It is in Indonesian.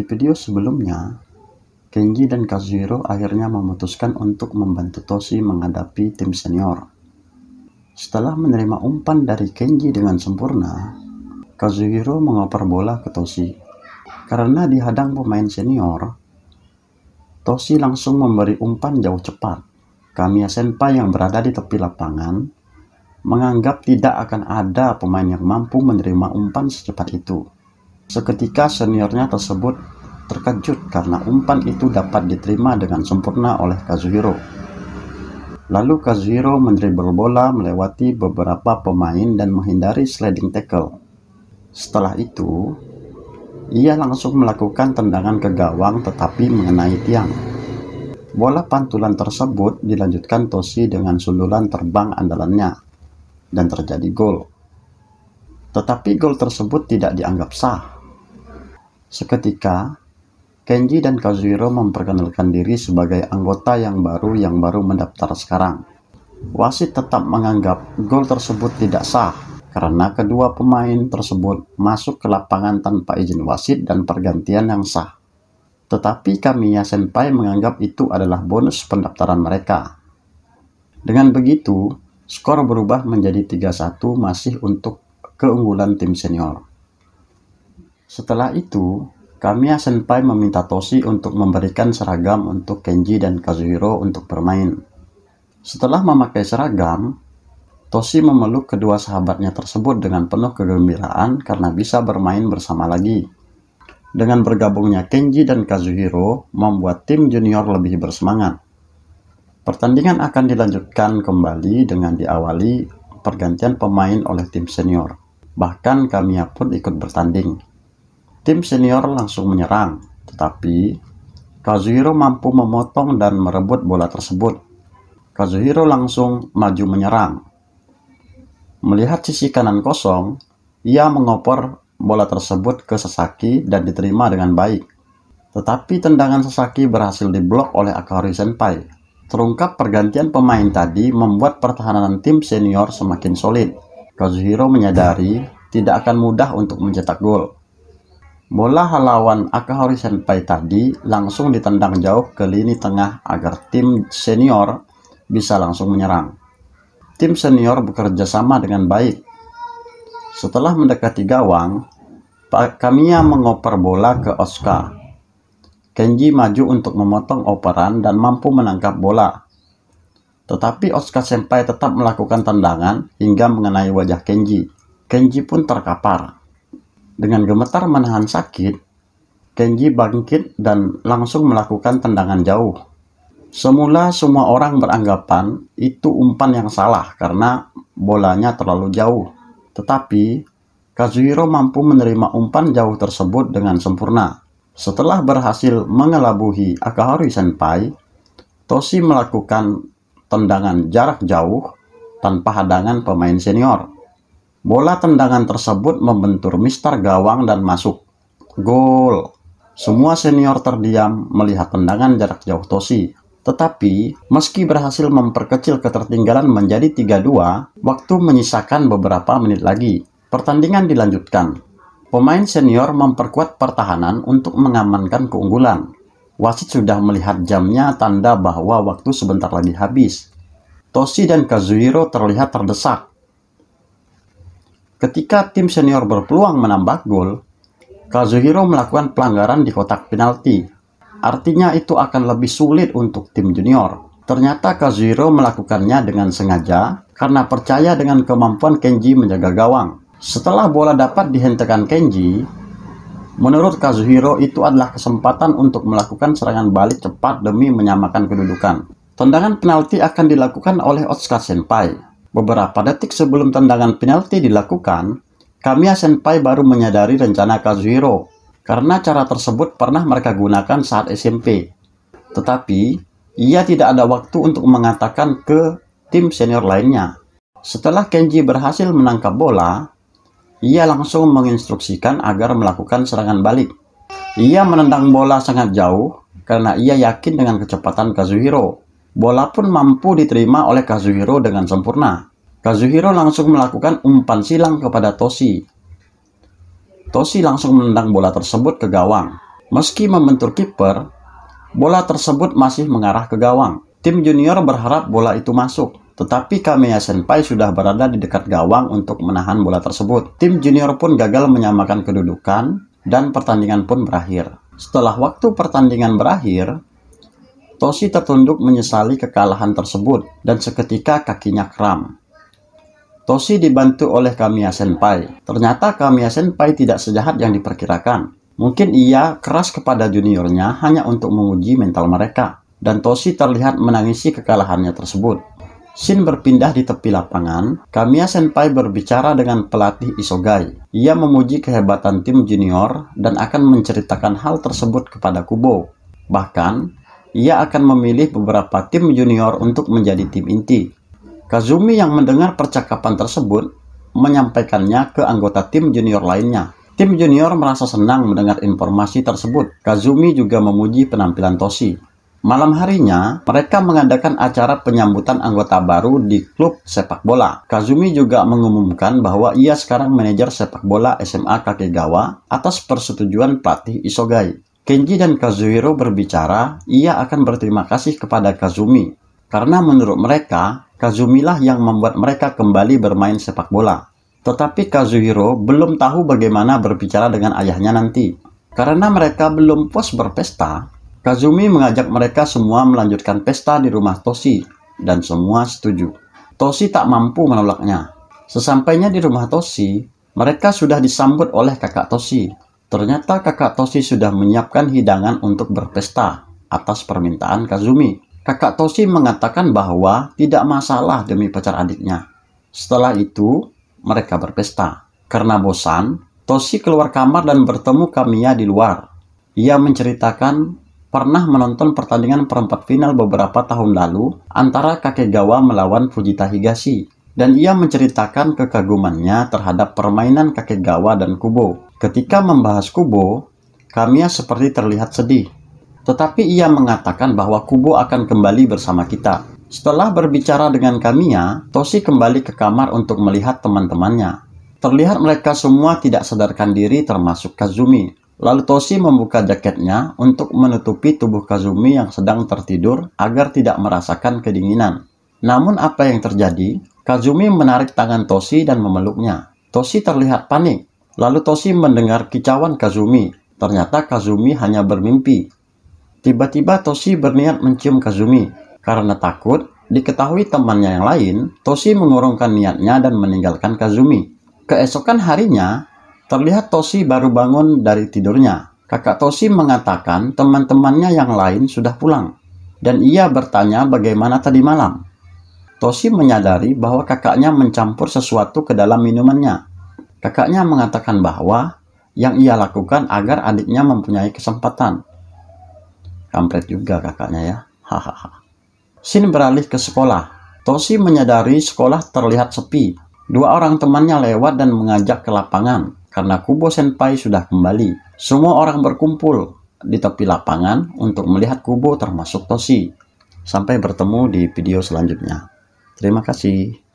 Di video sebelumnya, Kenji dan Kazuhiro akhirnya memutuskan untuk membantu Toshi menghadapi tim senior. Setelah menerima umpan dari Kenji dengan sempurna, Kazuhiro mengoper bola ke Toshi. Karena dihadang pemain senior, Toshi langsung memberi umpan jauh cepat. Kamiya Senpai yang berada di tepi lapangan menganggap tidak akan ada pemain yang mampu menerima umpan secepat itu. Seketika seniornya tersebut terkejut karena umpan itu dapat diterima dengan sempurna oleh Kazuhiro. Lalu Kazuhiro mendribel bola melewati beberapa pemain dan menghindari sliding tackle. Setelah itu, ia langsung melakukan tendangan ke gawang tetapi mengenai tiang. Bola pantulan tersebut dilanjutkan Toshi dengan sundulan terbang andalannya dan terjadi gol. Tetapi gol tersebut tidak dianggap sah Seketika, Kenji dan Kazuhiro memperkenalkan diri sebagai anggota yang baru yang baru mendaftar sekarang. Wasit tetap menganggap gol tersebut tidak sah karena kedua pemain tersebut masuk ke lapangan tanpa izin wasit dan pergantian yang sah. Tetapi Kamiya Senpai menganggap itu adalah bonus pendaftaran mereka. Dengan begitu, skor berubah menjadi 3-1 masih untuk keunggulan tim senior. Setelah itu, Kamiya Senpai meminta Toshi untuk memberikan seragam untuk Kenji dan Kazuhiro untuk bermain. Setelah memakai seragam, Toshi memeluk kedua sahabatnya tersebut dengan penuh kegembiraan karena bisa bermain bersama lagi. Dengan bergabungnya Kenji dan Kazuhiro, membuat tim junior lebih bersemangat. Pertandingan akan dilanjutkan kembali dengan diawali pergantian pemain oleh tim senior. Bahkan Kamiya pun ikut bertanding. Tim senior langsung menyerang, tetapi Kazuhiro mampu memotong dan merebut bola tersebut. Kazuhiro langsung maju menyerang. Melihat sisi kanan kosong, ia mengoper bola tersebut ke Sasaki dan diterima dengan baik. Tetapi tendangan Sasaki berhasil diblok oleh Akari Senpai. Terungkap pergantian pemain tadi membuat pertahanan tim senior semakin solid. Kazuhiro menyadari tidak akan mudah untuk mencetak gol. Bola halawan Akahori Senpai tadi langsung ditendang jauh ke lini tengah agar tim senior bisa langsung menyerang. Tim senior bekerja sama dengan baik. Setelah mendekati gawang, Kamiya mengoper bola ke Oscar. Kenji maju untuk memotong operan dan mampu menangkap bola. Tetapi Oscar Senpai tetap melakukan tendangan hingga mengenai wajah Kenji. Kenji pun terkapar. Dengan gemetar menahan sakit, Kenji bangkit dan langsung melakukan tendangan jauh. Semula semua orang beranggapan itu umpan yang salah karena bolanya terlalu jauh. Tetapi, Kazuhiro mampu menerima umpan jauh tersebut dengan sempurna. Setelah berhasil mengelabuhi Akahori Senpai, Toshi melakukan tendangan jarak jauh tanpa hadangan pemain senior. Bola tendangan tersebut membentur mister gawang dan masuk. Gol. Semua senior terdiam melihat tendangan jarak jauh Tosi. Tetapi, meski berhasil memperkecil ketertinggalan menjadi 3-2, waktu menyisakan beberapa menit lagi. Pertandingan dilanjutkan. Pemain senior memperkuat pertahanan untuk mengamankan keunggulan. Wasit sudah melihat jamnya tanda bahwa waktu sebentar lagi habis. Toshi dan Kazuhiro terlihat terdesak Ketika tim senior berpeluang menambah gol, Kazuhiro melakukan pelanggaran di kotak penalti. Artinya itu akan lebih sulit untuk tim junior. Ternyata Kazuhiro melakukannya dengan sengaja karena percaya dengan kemampuan Kenji menjaga gawang. Setelah bola dapat dihentikan Kenji, menurut Kazuhiro itu adalah kesempatan untuk melakukan serangan balik cepat demi menyamakan kedudukan. Tendangan penalti akan dilakukan oleh Otsuka Senpai Beberapa detik sebelum tendangan penalti dilakukan, Kamiya Senpai baru menyadari rencana Kazuhiro karena cara tersebut pernah mereka gunakan saat SMP. Tetapi, ia tidak ada waktu untuk mengatakan ke tim senior lainnya. Setelah Kenji berhasil menangkap bola, ia langsung menginstruksikan agar melakukan serangan balik. Ia menendang bola sangat jauh karena ia yakin dengan kecepatan Kazuhiro Bola pun mampu diterima oleh Kazuhiro dengan sempurna. Kazuhiro langsung melakukan umpan silang kepada Toshi. Toshi langsung menendang bola tersebut ke gawang. Meski membentur kiper, bola tersebut masih mengarah ke gawang. Tim junior berharap bola itu masuk, tetapi Kameya Senpai sudah berada di dekat gawang untuk menahan bola tersebut. Tim junior pun gagal menyamakan kedudukan dan pertandingan pun berakhir. Setelah waktu pertandingan berakhir, Toshi tertunduk menyesali kekalahan tersebut dan seketika kakinya kram. Toshi dibantu oleh Kamiya Senpai. Ternyata Kamiya Senpai tidak sejahat yang diperkirakan. Mungkin ia keras kepada juniornya hanya untuk menguji mental mereka. Dan Toshi terlihat menangisi kekalahannya tersebut. Shin berpindah di tepi lapangan, Kamiya Senpai berbicara dengan pelatih Isogai. Ia memuji kehebatan tim junior dan akan menceritakan hal tersebut kepada Kubo. Bahkan, ia akan memilih beberapa tim junior untuk menjadi tim inti. Kazumi yang mendengar percakapan tersebut menyampaikannya ke anggota tim junior lainnya. Tim junior merasa senang mendengar informasi tersebut. Kazumi juga memuji penampilan Toshi. Malam harinya, mereka mengadakan acara penyambutan anggota baru di klub sepak bola. Kazumi juga mengumumkan bahwa ia sekarang manajer sepak bola SMA Kakegawa atas persetujuan pelatih Isogai. Kenji dan Kazuhiro berbicara, ia akan berterima kasih kepada Kazumi. Karena menurut mereka, Kazumi lah yang membuat mereka kembali bermain sepak bola. Tetapi Kazuhiro belum tahu bagaimana berbicara dengan ayahnya nanti. Karena mereka belum pos berpesta, Kazumi mengajak mereka semua melanjutkan pesta di rumah Toshi, dan semua setuju. Toshi tak mampu menolaknya. Sesampainya di rumah Toshi, mereka sudah disambut oleh kakak Toshi Ternyata kakak Toshi sudah menyiapkan hidangan untuk berpesta atas permintaan Kazumi. Kakak Toshi mengatakan bahwa tidak masalah demi pacar adiknya. Setelah itu, mereka berpesta. Karena bosan, Toshi keluar kamar dan bertemu Kamiya di luar. Ia menceritakan pernah menonton pertandingan perempat final beberapa tahun lalu antara Kakegawa melawan Fujita Higashi dan ia menceritakan kekagumannya terhadap permainan Kakegawa dan Kubo. Ketika membahas Kubo, Kamiya seperti terlihat sedih. Tetapi ia mengatakan bahwa Kubo akan kembali bersama kita. Setelah berbicara dengan Kamiya, Toshi kembali ke kamar untuk melihat teman-temannya. Terlihat mereka semua tidak sadarkan diri termasuk Kazumi. Lalu Toshi membuka jaketnya untuk menutupi tubuh Kazumi yang sedang tertidur agar tidak merasakan kedinginan. Namun apa yang terjadi? Kazumi menarik tangan Toshi dan memeluknya. Toshi terlihat panik Lalu Toshi mendengar kicauan Kazumi. Ternyata Kazumi hanya bermimpi. Tiba-tiba Toshi berniat mencium Kazumi. Karena takut, diketahui temannya yang lain, Toshi mengurungkan niatnya dan meninggalkan Kazumi. Keesokan harinya, terlihat Toshi baru bangun dari tidurnya. Kakak Toshi mengatakan teman-temannya yang lain sudah pulang. Dan ia bertanya bagaimana tadi malam. Toshi menyadari bahwa kakaknya mencampur sesuatu ke dalam minumannya. Kakaknya mengatakan bahwa yang ia lakukan agar adiknya mempunyai kesempatan. Kampret juga kakaknya ya. Hahaha. Shin beralih ke sekolah. Toshi menyadari sekolah terlihat sepi. Dua orang temannya lewat dan mengajak ke lapangan karena Kubo Senpai sudah kembali. Semua orang berkumpul di tepi lapangan untuk melihat Kubo termasuk Toshi. Sampai bertemu di video selanjutnya. Terima kasih.